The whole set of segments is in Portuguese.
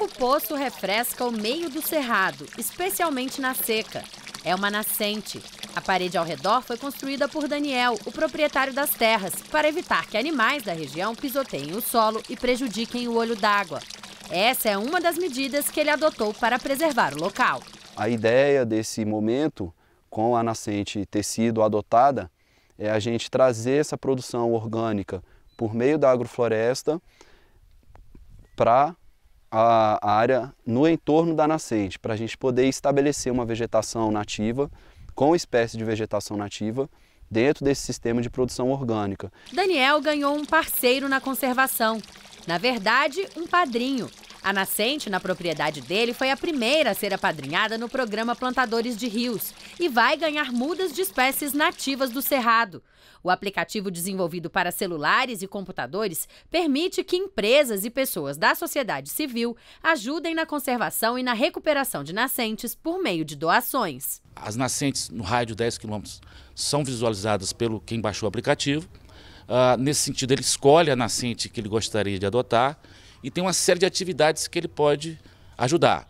O poço refresca o meio do cerrado, especialmente na seca. É uma nascente. A parede ao redor foi construída por Daniel, o proprietário das terras, para evitar que animais da região pisoteiem o solo e prejudiquem o olho d'água. Essa é uma das medidas que ele adotou para preservar o local. A ideia desse momento, com a nascente ter sido adotada, é a gente trazer essa produção orgânica por meio da agrofloresta para a área no entorno da nascente, para a gente poder estabelecer uma vegetação nativa, com espécie de vegetação nativa, dentro desse sistema de produção orgânica. Daniel ganhou um parceiro na conservação. Na verdade, um padrinho, a nascente na propriedade dele foi a primeira a ser apadrinhada no programa Plantadores de Rios e vai ganhar mudas de espécies nativas do Cerrado. O aplicativo desenvolvido para celulares e computadores permite que empresas e pessoas da sociedade civil ajudem na conservação e na recuperação de nascentes por meio de doações. As nascentes no raio de 10 quilômetros são visualizadas pelo quem baixou o aplicativo. Uh, nesse sentido, ele escolhe a nascente que ele gostaria de adotar e tem uma série de atividades que ele pode ajudar.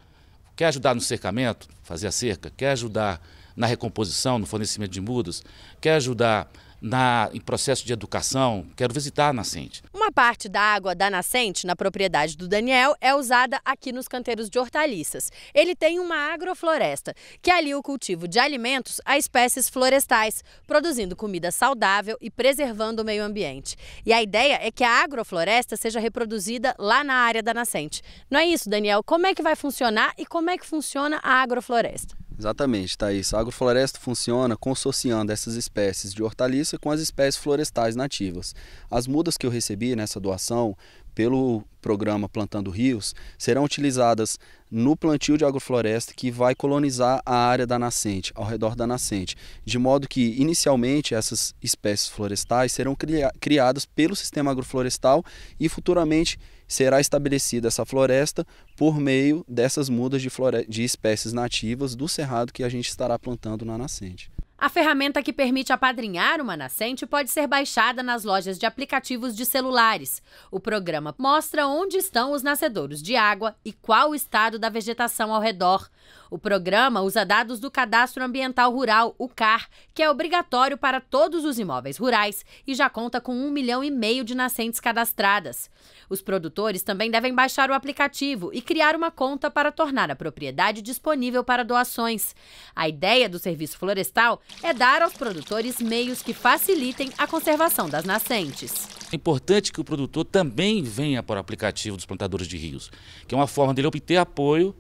Quer ajudar no cercamento, fazer a cerca, quer ajudar na recomposição, no fornecimento de mudas, quer ajudar na, em processo de educação, quero visitar a nascente. Uma parte da água da nascente, na propriedade do Daniel, é usada aqui nos canteiros de hortaliças. Ele tem uma agrofloresta, que alia o cultivo de alimentos a espécies florestais, produzindo comida saudável e preservando o meio ambiente. E a ideia é que a agrofloresta seja reproduzida lá na área da nascente. Não é isso, Daniel? Como é que vai funcionar e como é que funciona a agrofloresta? Exatamente, Thaís. Tá A agrofloresta funciona consorciando essas espécies de hortaliça com as espécies florestais nativas. As mudas que eu recebi nessa doação pelo programa Plantando Rios serão utilizadas no plantio de agrofloresta que vai colonizar a área da nascente, ao redor da nascente, de modo que inicialmente essas espécies florestais serão criadas pelo sistema agroflorestal e futuramente será estabelecida essa floresta por meio dessas mudas de, de espécies nativas do cerrado que a gente estará plantando na nascente. A ferramenta que permite apadrinhar uma nascente pode ser baixada nas lojas de aplicativos de celulares. O programa mostra onde estão os nascedouros de água e qual o estado da vegetação ao redor. O programa usa dados do Cadastro Ambiental Rural, o CAR, que é obrigatório para todos os imóveis rurais e já conta com um milhão e meio de nascentes cadastradas. Os produtores também devem baixar o aplicativo e criar uma conta para tornar a propriedade disponível para doações. A ideia do serviço florestal é dar aos produtores meios que facilitem a conservação das nascentes. É importante que o produtor também venha para o aplicativo dos plantadores de rios, que é uma forma dele obter apoio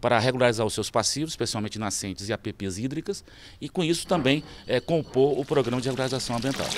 para regularizar os seus passivos, especialmente nascentes e APPs hídricas, e com isso também é, compor o programa de regularização ambiental.